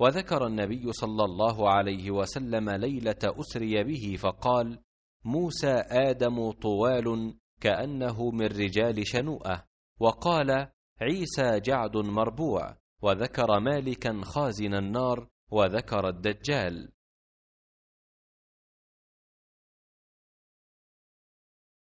وذكر النبي صلى الله عليه وسلم ليله اسري به فقال موسى ادم طوال كانه من رجال شنوءه وقال عيسى جعد مربوع وذكر مالكا خازن النار وذكر الدجال